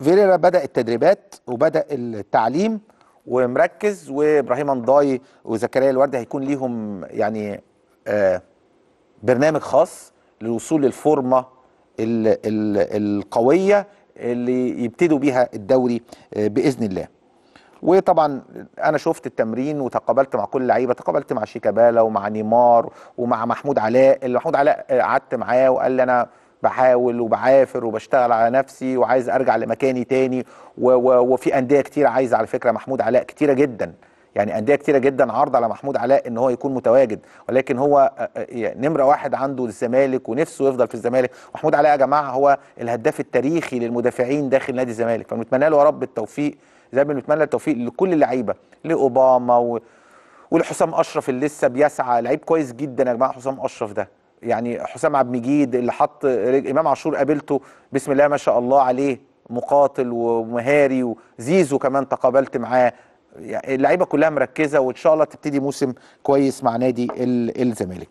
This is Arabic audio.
فيريرا بدا التدريبات وبدا التعليم ومركز وابراهيم انضاي وزكريا الوردي هيكون ليهم يعني آه، برنامج خاص للوصول للفورمه القويه اللي يبتدوا بيها الدوري آه، باذن الله. وطبعا انا شفت التمرين وتقابلت مع كل اللعيبه تقابلت مع شيكابالا ومع نيمار ومع محمود علاء اللي محمود علاء آه، قعدت معاه وقال لي انا بحاول وبعافر وبشتغل على نفسي وعايز ارجع لمكاني تاني و و وفي انديه كتير عايزه على فكره محمود علاء كتيره جدا يعني انديه كتيره جدا عرض على محمود علاء ان هو يكون متواجد ولكن هو آه، آه، نمره واحد عنده الزمالك ونفسه يفضل في الزمالك محمود علاء يا جماعه هو الهداف التاريخي للمدافعين داخل نادي الزمالك فنتمنى له يا رب التوفيق زي ما بنتمنى التوفيق لكل اللعيبه لاوباما و... ولحسام اشرف اللي لسه بيسعى لعيب كويس جدا يا جماعه حسام اشرف ده يعني حسام عبد المجيد اللي حط امام عاشور قابلته بسم الله ما شاء الله عليه مقاتل ومهاري وزيزو كمان تقابلت معاه يعني اللعيبه كلها مركزه وان شاء الله تبتدي موسم كويس مع نادي الزمالك